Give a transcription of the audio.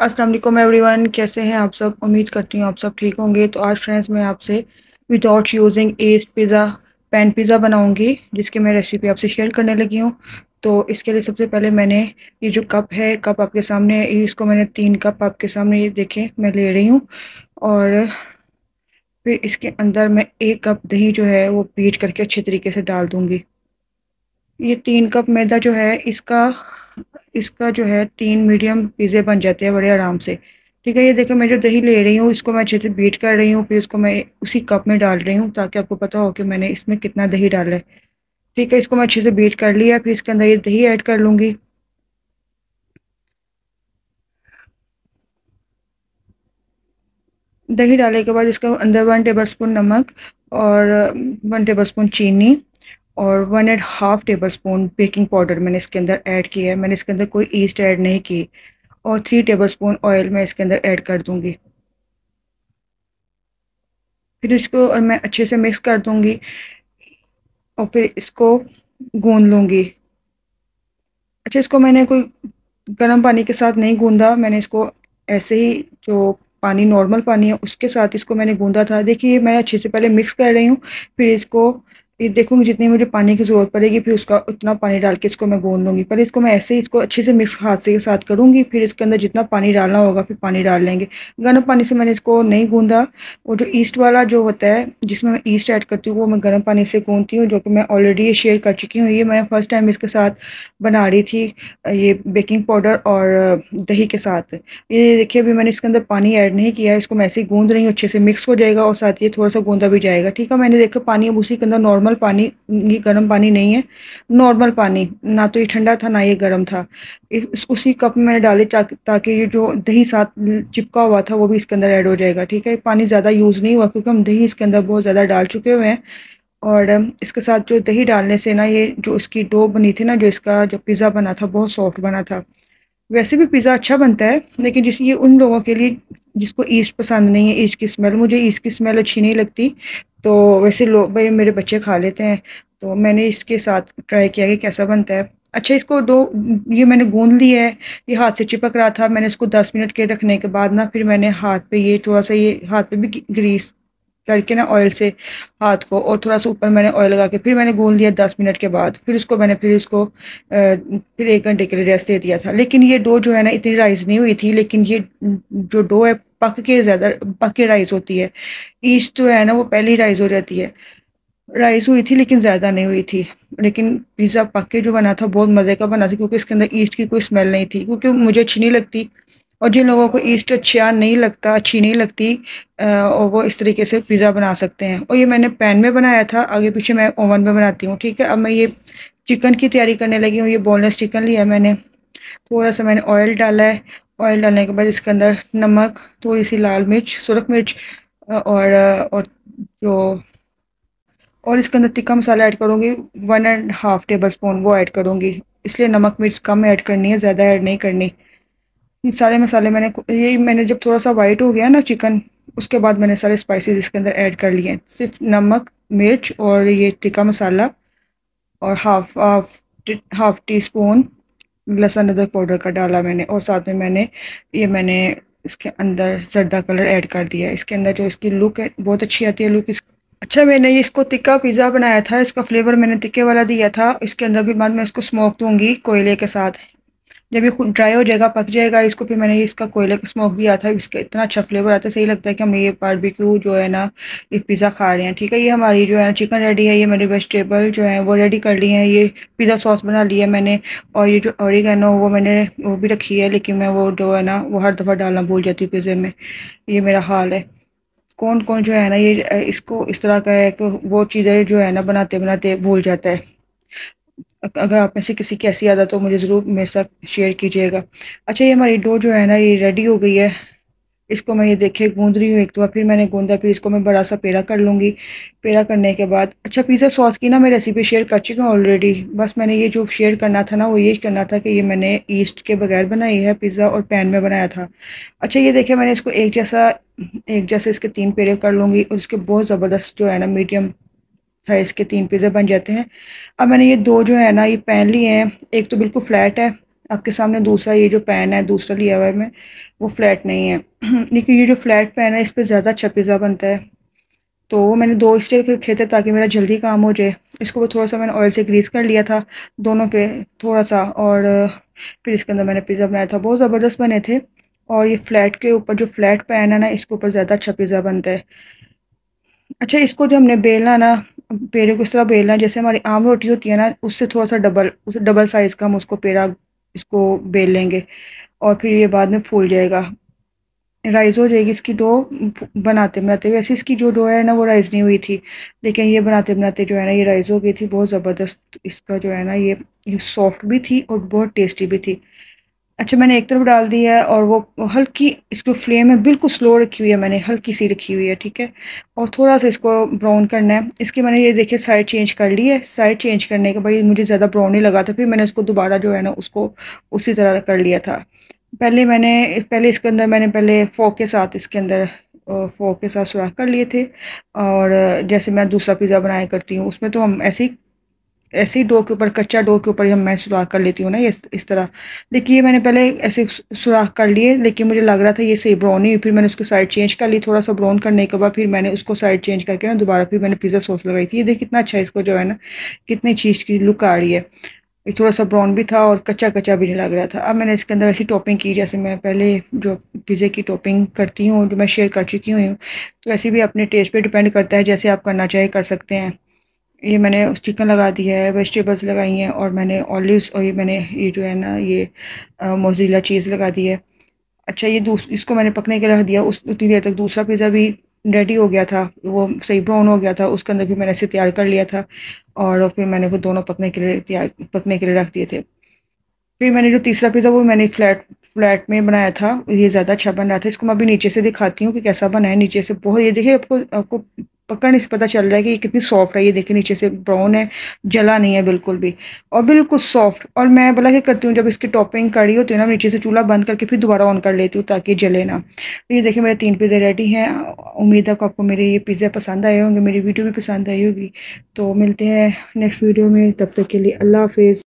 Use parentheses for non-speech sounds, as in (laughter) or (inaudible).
अस्सलाम वालेकुम एवरीवन कैसे हैं आप सब उम्मीद करती हूँ आप सब ठीक होंगे तो आज फ्रेंड्स मैं आपसे without using yeast pizza pan pizza बनाऊंगी जिसकी मैं रेसिपी आपसे शेयर करने लगी हूँ तो इसके लिए सबसे पहले मैंने ये जो कप है कप आपके सामने इसको मैंने तीन कप आपके सामने ये देखे मैं ले रही हूँ और फिर इसके अंदर मैं एक कप दही जो है वो पीट करके अच्छे तरीके से डाल दूँगी ये तीन कप मैदा जो है इसका इसका जो है तीन मीडियम पिज़्ज़े बन जाते हैं बड़े आराम से ठीक है ये देखो मैं जो दही ले रही हूँ इसको मैं अच्छे से बीट कर रही हूँ फिर इसको मैं उसी कप में डाल रही हूँ ताकि आपको पता हो कि मैंने इसमें कितना दही डाला है ठीक है इसको मैं अच्छे से बीट कर लिया फिर इसके अंदर ये दही ऐड कर लूँगी दही डालने के बाद इसका अंदर वन टेबल स्पून नमक और वन टेबल स्पून चीनी और one and half tablespoon baking powder मैंने इसके अंदर ऐड किया है मैंने इसके अंदर कोई ईस्ट ऐड नहीं की और थ्री टेबल स्पून ऑयल मैं इसके अंदर ऐड कर दूँगी फिर इसको मैं अच्छे से मिक्स कर दूँगी और फिर इसको गूंद लूँगी अच्छा इसको मैंने कोई गर्म पानी के साथ नहीं गूंदा मैंने इसको ऐसे ही जो पानी नॉर्मल पानी है उसके साथ इसको मैंने गूंदा था देखिए मैं अच्छे से पहले मिक्स कर रही हूँ फिर इसको ये देखूँगी जितनी मुझे पानी की ज़रूरत पड़ेगी फिर उसका उतना पानी डाल के इसको मैं गूंद लूँगी पर इसको मैं ऐसे ही इसको अच्छे से मिक्स हादसे के साथ करूँगी फिर इसके अंदर जितना पानी डालना होगा फिर पानी डाल लेंगे गर्म पानी से मैंने इसको नहीं गूँधा और जो ईस्ट वाला जो होता है जिसमें मैं ईस्ट ऐड करती हूँ वो मैं गर्म पानी से गूँधती हूँ जो कि मैं ऑलरेडी शेयर कर चुकी हूँ ये मैं फ़र्स्ट टाइम इसके साथ बना रही थी ये बेकिंग पाउडर और दही के साथ ये देखिए अभी मैंने इसके अंदर पानी ऐड नहीं किया इसको मैं ऐसे ही गूँध रही हूँ अच्छे से मिक्स हो जाएगा और साथ ये थोड़ा सा गूँधा भी जाएगा ठीक है मैंने देखा पानी अब उसी के अंदर नॉर्मल नॉर्मल पानी ये गर्म पानी नहीं है नॉर्मल पानी ना तो ये ठंडा था ना ये गर्म था इस उसी कप में मैंने डाले ताकि ये जो दही साथ चिपका हुआ था वो भी इसके अंदर ऐड हो जाएगा ठीक है पानी ज़्यादा यूज़ नहीं हुआ क्योंकि हम दही इसके अंदर बहुत ज़्यादा डाल चुके हुए हैं और इसके साथ जो दही डालने से ना ये जो इसकी डो बनी थी ना जो इसका जो पिज़्ज़ा बना था बहुत सॉफ्ट बना था वैसे भी पिज़्ज़ा अच्छा बनता है लेकिन जिस ये उन लोगों के लिए जिसको ईस्ट पसंद नहीं है ईस्ट की स्मेल मुझे ईस्ट की स्मेल अच्छी नहीं लगती तो वैसे लोग भाई मेरे बच्चे खा लेते हैं तो मैंने इसके साथ ट्राई किया कि कैसा बनता है अच्छा इसको दो ये मैंने गूंद लिया है ये हाथ से चिपक रहा था मैंने इसको दस मिनट के रखने के बाद ना फिर मैंने हाथ पे ये थोड़ा सा ये हाथ पे भी ग्रीस करके ना ऑयल से हाथ को और थोड़ा सा ऊपर मैंने ऑयल लगा के फिर मैंने गूंद लिया दस मिनट के बाद फिर उसको मैंने फिर उसको फिर एक घंटे के लिए रेस्ट दे दिया था लेकिन ये डो जो है ना इतनी राइज नहीं हुई थी लेकिन ये जो डो है पक के ज़्यादा पक के राइस होती है ईस्ट जो है ना वो पहले ही राइस हो जाती है राइस हुई थी लेकिन ज़्यादा नहीं हुई थी लेकिन पिज़्ज़ा पक के जो बना था बहुत मज़े का बना था क्योंकि इसके अंदर ईस्ट की कोई स्मेल नहीं थी क्योंकि मुझे अच्छी नहीं लगती और जिन लोगों को ईस्ट अच्छा नहीं लगता अच्छी नहीं लगती और वो इस तरीके से पिज़्ज़ा बना सकते हैं और ये मैंने पैन में बनाया था आगे पीछे मैं ओवन में बनाती हूँ ठीक है अब मैं ये चिकन की तैयारी करने लगी हूँ ये बोनलेस चिकन लिया मैंने थोड़ा सा मैंने ऑयल डाला है ऑयल डालने के बाद इसके अंदर नमक थोड़ी सी लाल मिर्च सुरख मिर्च और और जो और इसके अंदर तिक्का मसाला ऐड करूँगी one and half tablespoon वो ऐड करूँगी इसलिए नमक मिर्च कम ऐड करनी है ज़्यादा ऐड नहीं करनी सारे मसाले मैंने ये मैंने जब थोड़ा सा वाइट हो गया ना चिकन उसके बाद मैंने सारे स्पाइसेस इसके अंदर ऐड कर लिए सिर्फ नमक मिर्च और ये टिक्का मसाला और half half half teaspoon लहसुन अदरक पाउडर का डाला मैंने और साथ में मैंने ये मैंने इसके अंदर जर्दा कलर ऐड कर दिया इसके अंदर जो इसकी लुक है बहुत अच्छी आती है लुक इस अच्छा मैंने इसको तिक्का पिज़्ज़ा बनाया था इसका फ्लेवर मैंने तिक्के वाला दिया था इसके अंदर भी बाद में इसको स्मोक दूंगी कोयले के साथ जब ये ड्राई हो जाएगा पक जाएगा इसको फिर मैंने इसका कोयले का स्मोक दिया था इसका इतना अच्छा फ्लेवर आता है सही लगता है कि हम ये बारबेक्यू जो है ना ये पिज़्ज़ा खा रहे हैं ठीक है ये हमारी जो है ना चिकन रेडी है ये मेरी वेजिटेबल जो है वो रेडी कर ली है ये पिज़्ज़ा सॉस बना लिया मैंने और ये जो कहना वो मैंने वो भी रखी है लेकिन मैं वो जो है ना वो हर दफ़ा डालना भूल जाती हूँ पिज़्ज़े में ये मेरा हाल है कौन कौन जो है ना ये इसको इस तरह का है कि वो चीज़ें जो है ना बनाते बनाते भूल जाता है अगर आप में से किसी की ऐसी आदत हो तो मुझे ज़रूर मेरे साथ शेयर कीजिएगा अच्छा ये हमारी डो जो है ना ये रेडी हो गई है इसको मैं ये देखिए गूंद रही हूँ एक तो फिर मैंने गूंदा फिर इसको मैं बड़ा सा पेड़ा कर लूँगी पेड़ा करने के बाद अच्छा पिज़्ज़ा सॉस की ना मैं रेसिपी शेयर कर चुकी हूँ ऑलरेडी बस मैंने ये जो शेयर करना था ना वो ये करना था कि ये मैंने ईस्ट के बगैर बनाई है पिज़्ज़ा और पैन में बनाया था अच्छा ये देखिए मैंने इसको एक जैसा एक जैसे इसके तीन पेड़े कर लूँगी और इसके बहुत ज़बरदस्त जो है ना मीडियम साइज़ के तीन पिज़्ज़ा बन जाते हैं अब मैंने ये दो जो है ना ये पैन लिए हैं एक तो बिल्कुल फ्लैट है आपके सामने दूसरा ये जो पैन है दूसरा लिया हुआ है मैं वो फ्लैट नहीं है (clears throat) लेकिन ये जो फ्लैट पैन है इस पर ज़्यादा अच्छा पिज़्ज़ा बनता है तो वो मैंने दो इसलिए खेते ताकि मेरा जल्दी काम हो जाए इसको थोड़ा सा मैंने ऑयल से ग्रीस कर लिया था दोनों पे थोड़ा सा और फिर इसके अंदर मैंने पिज़्ज़ा बनाया था बहुत ज़बरदस्त बने थे और ये फ्लैट के ऊपर जो फ्लैट पैन है ना इसके ऊपर ज़्यादा अच्छा पिज़्ज़ा बनता है अच्छा इसको जो हमने बेलना ना पेड़े को इस तरह बेलना है जैसे हमारी आम रोटी होती है ना उससे थोड़ा सा डबल उस डबल साइज़ का हम उसको पेड़ा इसको बेल लेंगे और फिर ये बाद में फूल जाएगा राइस हो जाएगी इसकी डो बनाते बनाते वैसे इसकी जो डो है ना वो राइस नहीं हुई थी लेकिन ये बनाते बनाते जो है ना ये राइस हो गई थी बहुत ज़बरदस्त इसका जो है ना ये, ये सॉफ्ट भी थी और बहुत टेस्टी भी थी अच्छा मैंने एक तरफ डाल दी है और वो हल्की इसको फ्लेम में बिल्कुल स्लो रखी हुई है मैंने हल्की सी रखी हुई है ठीक है और थोड़ा सा इसको ब्राउन करना है इसकी मैंने ये देखिए साइड चेंज कर ली है साइड चेंज करने के भाई मुझे ज़्यादा ब्राउन नहीं लगा था फिर मैंने उसको दोबारा जो है ना उसको उसी तरह कर लिया था पहले मैंने पहले इसके अंदर मैंने पहले फोक के साथ इसके अंदर फोक के साथ सुराख कर लिए थे और जैसे मैं दूसरा पिज़्ज़ा बनाया करती हूँ उसमें तो हम ऐसे ही ऐसे ही डो के ऊपर कच्चा डो के ऊपर ही मैं सुराख कर लेती हूँ ना ये इस तरह देखिए ये मैंने पहले ऐसे सुराख कर लिए लेकिन मुझे लग रहा था ये सही ब्राउन ही फिर मैंने उसको साइड चेंज कर ली थोड़ा सा ब्राउन करने के बाद फिर मैंने उसको साइड चेंज करके ना दोबारा फिर मैंने पिज़्ज़ा सॉस लगाई थी ये देखिए कितना अच्छा इसको जो है ना कितनी चीज़ की लुक आ रही है ये थोड़ा सा ब्राउन भी था और कच्चा कच्चा भी नहीं लग रहा था अब मैंने इसके अंदर ऐसी टॉपिंग की जैसे मैं पहले जो पिज़्ज़े की टॉपिंग करती हूँ जो मैं शेयर कर चुकी हुई हूँ तो ऐसे भी अपने टेस्ट पे डिपेंड करता है जैसे आप करना चाहे कर सकते हैं ये मैंने चिकन लगा दिया है वेजिटेबल्स लगाई हैं और मैंने ऑलिव्स और ये मैंने ये जो है ना ये मोजीला चीज़ लगा दी है अच्छा ये इसको मैंने पकने के रख दिया उस उतनी देर तक दूसरा पिज़्ज़ा भी रेडी हो गया था वो सही ब्राउन हो गया था उसके अंदर भी मैंने इसे तैयार कर लिया था और फिर मैंने वो दोनों पकने के लिए तैयार पकने के लिए रख दिए थे फिर मैंने जो तीसरा पिज़्ज़ा वो मैंने फ्लैट फ्लैट में बनाया था ये ज़्यादा अच्छा बन रहा था इसको मैं अभी नीचे से दिखाती हूँ कि कैसा बना है नीचे से बहुत ये देखिए आपको आपको पकड़ से पता चल रहा है कि ये कितनी सॉफ्ट है ये देखिए नीचे से ब्राउन है जला नहीं है बिल्कुल भी और बिल्कुल सॉफ्ट और मैं बोला क्या करती हूँ जब इसकी टॉपिंग करी होती है ना नीचे से चूल्हा बंद करके फिर दोबारा ऑन कर लेती हूँ ताकि जले ना तो ये देखिए मेरे तीन पिज़्ज़े रेडी हैं उम्मीद है आपको मेरे ये पिज़्ज़ा पसंद आए होंगे मेरी वीडियो भी पसंद आई होगी तो मिलते हैं नेक्स्ट वीडियो में तब तक के लिए अल्लाह हाफिज़